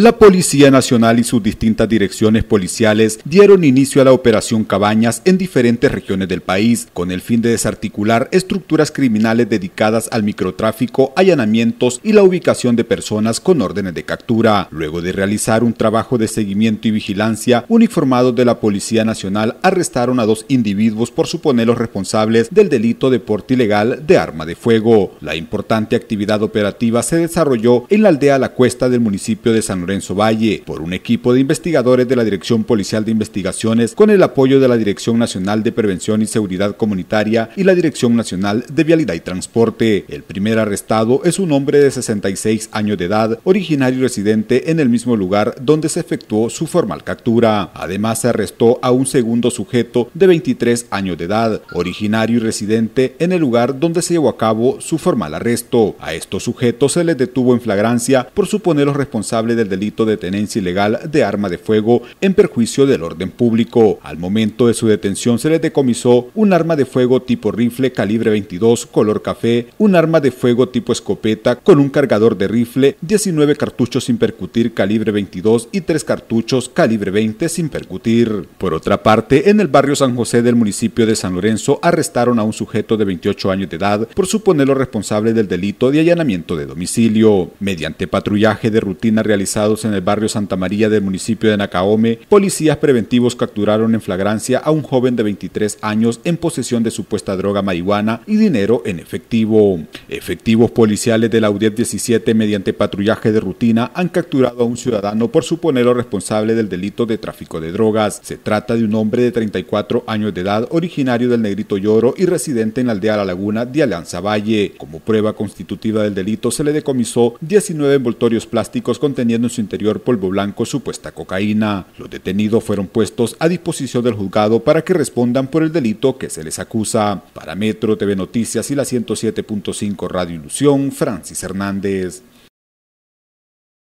La Policía Nacional y sus distintas direcciones policiales dieron inicio a la operación Cabañas en diferentes regiones del país, con el fin de desarticular estructuras criminales dedicadas al microtráfico, allanamientos y la ubicación de personas con órdenes de captura. Luego de realizar un trabajo de seguimiento y vigilancia, uniformados de la Policía Nacional arrestaron a dos individuos por suponer los responsables del delito de porte ilegal de arma de fuego. La importante actividad operativa se desarrolló en la aldea La Cuesta del municipio de San Valle por un equipo de investigadores de la Dirección Policial de Investigaciones con el apoyo de la Dirección Nacional de Prevención y Seguridad Comunitaria y la Dirección Nacional de Vialidad y Transporte. El primer arrestado es un hombre de 66 años de edad, originario y residente en el mismo lugar donde se efectuó su formal captura. Además se arrestó a un segundo sujeto de 23 años de edad, originario y residente en el lugar donde se llevó a cabo su formal arresto. A estos sujetos se les detuvo en flagrancia por suponer los responsables del delito delito de tenencia ilegal de arma de fuego en perjuicio del orden público. Al momento de su detención se le decomisó un arma de fuego tipo rifle calibre 22 color café, un arma de fuego tipo escopeta con un cargador de rifle, 19 cartuchos sin percutir calibre 22 y 3 cartuchos calibre 20 sin percutir. Por otra parte, en el barrio San José del municipio de San Lorenzo arrestaron a un sujeto de 28 años de edad por suponerlo responsable del delito de allanamiento de domicilio. Mediante patrullaje de rutina realizado en el barrio Santa María del municipio de Nacaome, policías preventivos capturaron en flagrancia a un joven de 23 años en posesión de supuesta droga marihuana y dinero en efectivo. Efectivos policiales de la UDEP 17 mediante patrullaje de rutina han capturado a un ciudadano por suponerlo responsable del delito de tráfico de drogas. Se trata de un hombre de 34 años de edad originario del Negrito Lloro y residente en la aldea La Laguna de Alianza Valle. Como prueba constitutiva del delito se le decomisó 19 envoltorios plásticos conteniendo su interior polvo blanco supuesta cocaína. Los detenidos fueron puestos a disposición del juzgado para que respondan por el delito que se les acusa. Para Metro TV Noticias y la 107.5 Radio Ilusión, Francis Hernández.